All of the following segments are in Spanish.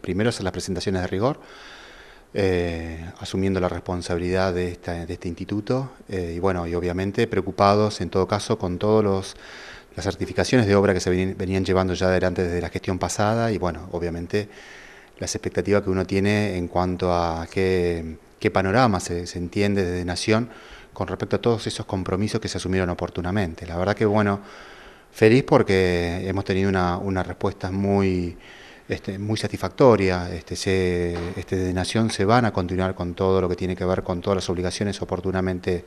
Primero son las presentaciones de rigor, eh, asumiendo la responsabilidad de, este instituto eh, y bueno, y obviamente preocupados en todo caso con todas las certificaciones de obra que se venían, llevando ya adelante desde la gestión pasada y bueno, obviamente las expectativas que uno tiene en cuanto a qué, qué panorama se, entiende desde Nación con respecto a todos esos compromisos que se asumieron oportunamente. La verdad que bueno, feliz porque hemos tenido una, una respuesta muy este, muy satisfactoria. Este, se, este, de Nación se van a continuar con todo lo que tiene que ver con todas las obligaciones oportunamente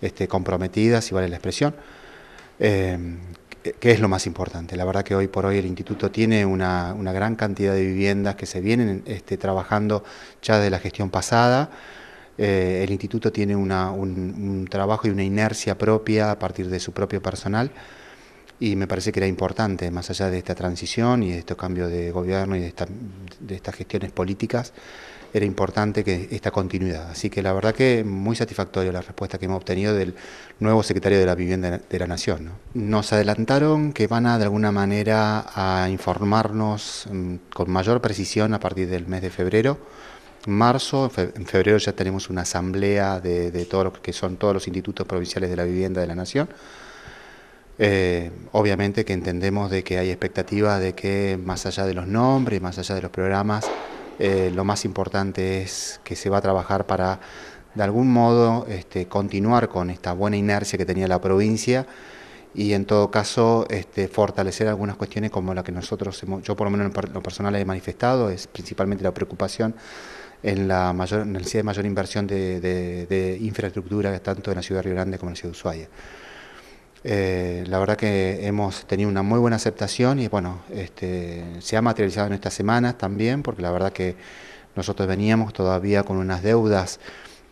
este, comprometidas, si vale la expresión, eh, que es lo más importante. La verdad que hoy por hoy el instituto tiene una, una gran cantidad de viviendas que se vienen trabajando ya de la gestión pasada. Eh, el instituto tiene un trabajo y una inercia propia a partir de su propio personal y me parece que era importante, más allá de esta transición y de este cambio de gobierno y de, estas gestiones políticas, era importante que esta continuidad. Así que la verdad que muy satisfactoria la respuesta que hemos obtenido del nuevo secretario de la Vivienda de la Nación. Nos adelantaron que van a de alguna manera a informarnos mm, con mayor precisión a partir del mes de febrero. Marzo, en febrero ya tenemos una asamblea de, de todos los que son todos los institutos provinciales de la vivienda de la Nación eh, obviamente que entendemos de que hay expectativas de que más allá de los nombres, más allá de los programas, eh, lo más importante es que se va a trabajar para de algún modo este, continuar con esta buena inercia que tenía la provincia y en todo caso este, fortalecer algunas cuestiones como la que nosotros, hemos, yo por lo menos lo personal he manifestado, es principalmente la preocupación en la mayor, necesidad de mayor inversión de, de, de infraestructura tanto en la ciudad de Río Grande como en la ciudad de Ushuaia. Eh, la verdad que hemos tenido una muy buena aceptación y bueno, este, se ha materializado en estas semanas también, porque la verdad que nosotros veníamos todavía con unas deudas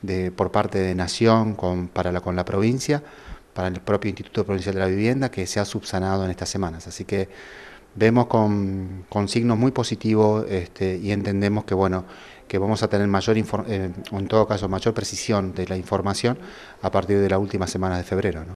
de, por parte de Nación con, para la, con la provincia, para el propio Instituto Provincial de la Vivienda, que se ha subsanado en estas semanas. Así que vemos con, signos muy positivos este, y entendemos que bueno que vamos a tener mayor eh, en todo caso mayor precisión de la información a partir de la última semana de febrero.